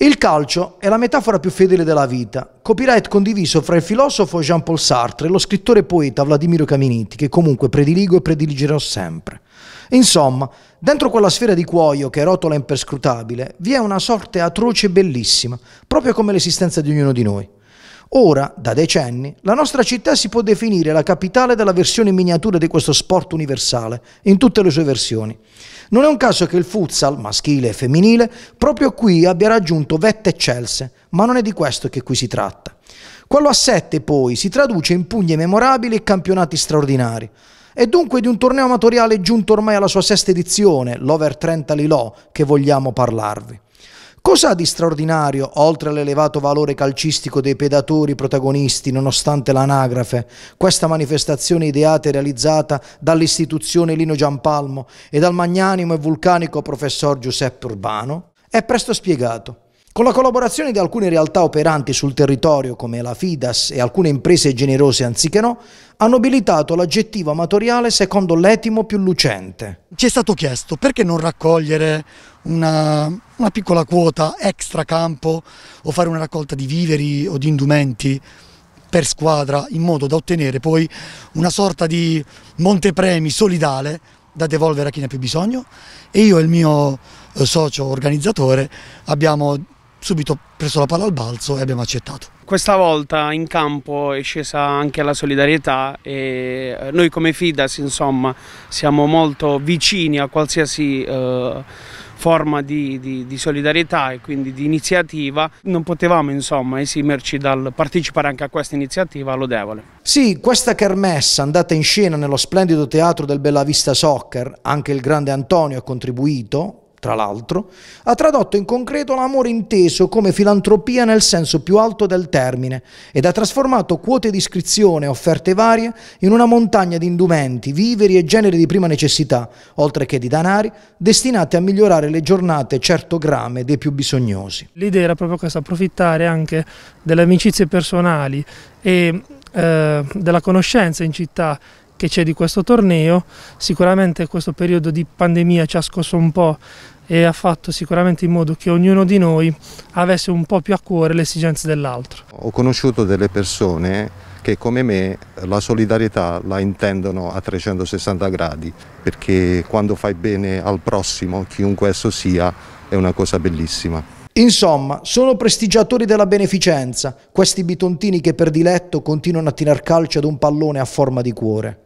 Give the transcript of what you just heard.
Il calcio è la metafora più fedele della vita, copyright condiviso fra il filosofo Jean-Paul Sartre e lo scrittore poeta Vladimiro Caminiti, che comunque prediligo e prediligerò sempre. Insomma, dentro quella sfera di cuoio che rotola imperscrutabile, vi è una sorte atroce e bellissima, proprio come l'esistenza di ognuno di noi. Ora, da decenni, la nostra città si può definire la capitale della versione miniatura di questo sport universale, in tutte le sue versioni. Non è un caso che il futsal, maschile e femminile, proprio qui abbia raggiunto vette eccelse, ma non è di questo che qui si tratta. Quello a sette, poi, si traduce in pugni memorabili e campionati straordinari. È dunque di un torneo amatoriale giunto ormai alla sua sesta edizione, l'Over 30 Lilò, che vogliamo parlarvi. Cosa ha di straordinario, oltre all'elevato valore calcistico dei pedatori protagonisti, nonostante l'anagrafe, questa manifestazione ideata e realizzata dall'istituzione Lino Giampalmo e dal magnanimo e vulcanico professor Giuseppe Urbano? È presto spiegato. Con la collaborazione di alcune realtà operanti sul territorio come la Fidas e alcune imprese generose anziché no, hanno abilitato l'aggettivo amatoriale secondo l'etimo più lucente. Ci è stato chiesto perché non raccogliere una, una piccola quota extra campo o fare una raccolta di viveri o di indumenti per squadra in modo da ottenere poi una sorta di montepremi solidale da devolvere a chi ne ha più bisogno e io e il mio eh, socio organizzatore abbiamo subito preso la palla al balzo e abbiamo accettato. Questa volta in campo è scesa anche la solidarietà e eh, noi come FIDAS insomma siamo molto vicini a qualsiasi eh, forma di, di, di, solidarietà e quindi di iniziativa. Non potevamo insomma esimerci dal partecipare anche a questa iniziativa lodevole. Sì, questa kermessa andata in scena nello splendido teatro del Bellavista Soccer, anche il grande Antonio ha contribuito tra l'altro, ha tradotto in concreto l'amore inteso come filantropia nel senso più alto del termine ed ha trasformato quote di iscrizione e offerte varie in una montagna di indumenti, viveri e generi di prima necessità, oltre che di danari, destinati a migliorare le giornate certo grame dei più bisognosi. L'idea era proprio questa, approfittare anche delle amicizie personali e eh, della conoscenza in città che c'è di questo torneo. Sicuramente questo periodo di pandemia ci ha scosso un po' e ha fatto sicuramente in modo che ognuno di noi avesse un po' più a cuore le esigenze dell'altro. Ho conosciuto delle persone che come me la solidarietà la intendono a 360 gradi, perché quando fai bene al prossimo, chiunque esso sia, è una cosa bellissima. Insomma, sono prestigiatori della beneficenza, questi bitontini che per diletto continuano a tirar calcio ad un pallone a forma di cuore.